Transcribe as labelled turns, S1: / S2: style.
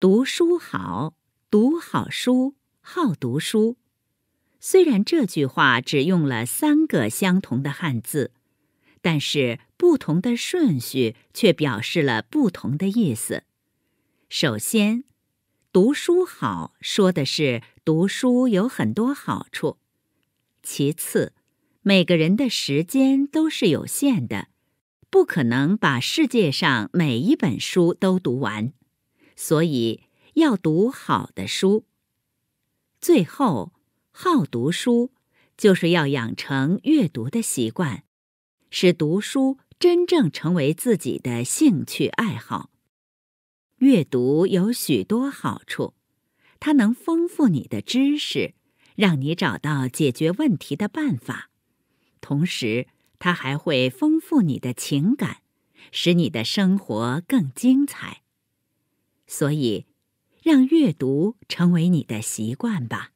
S1: 读书好，读好书，好读书。虽然这句话只用了三个相同的汉字，但是不同的顺序却表示了不同的意思。首先，读书好说的是读书有很多好处。其次，每个人的时间都是有限的，不可能把世界上每一本书都读完。所以要读好的书。最后，好读书就是要养成阅读的习惯，使读书真正成为自己的兴趣爱好。阅读有许多好处，它能丰富你的知识，让你找到解决问题的办法。同时，它还会丰富你的情感，使你的生活更精彩。所以，让阅读成为你的习惯吧。